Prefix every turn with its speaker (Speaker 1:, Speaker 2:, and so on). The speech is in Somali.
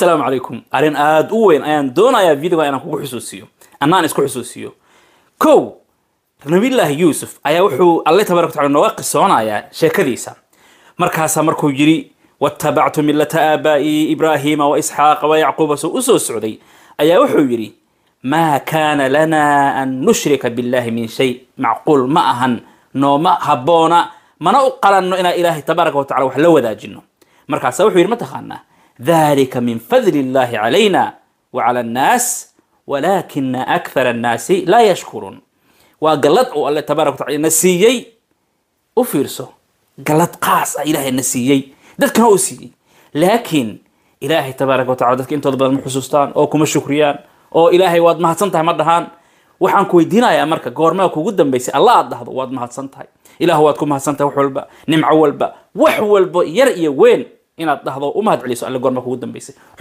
Speaker 1: asalaamu calaykum arrin aada u weyn ayaan doonayaa videoga inaan kugu xusuusiyo annaan isku xusuusiyo kow nabillaahi yuusuf ayaa wuxuu alle tabarak watacala nooga qisoonayaa sheekadiisa markaasaa markuu yidhi watabactu millata aabaa'i ibraahiima waisxaaqa wayacquuba soo u soo socday ayaa wuxuu yidhi maa kaana lanaa an nushrika billaahi min shay macquul ma ahan nooma habboona mana u qalanno inaan ilaahay tabaaraka watacala wax la wadaajino markaasaa wuxuu yidhi ma taqaanaa ذلك من فضل الله علينا وعلى الناس ولكن أكثر الناس لا يشكرون وقلت أو الله تبارك وتعالى نسيي وفيرسو قلت قاس إلهي نسيي ذلك هو سيي لكن إلهي تبارك وتعالى ذلك أنت ضد المحسوستان أو كما شكريان أو إلهي واد ما هتسنتها مدهان waxaan ku weydiinayaa marka goormaa kugu dambaysay alla aad dhahdo waad mahadsan tahay ilaah waad ku mahadsan tahay wax walba nimco walba wax walba yar iyo weyn inaad dhahdo umahad celiso alle goorma kugu dambeysay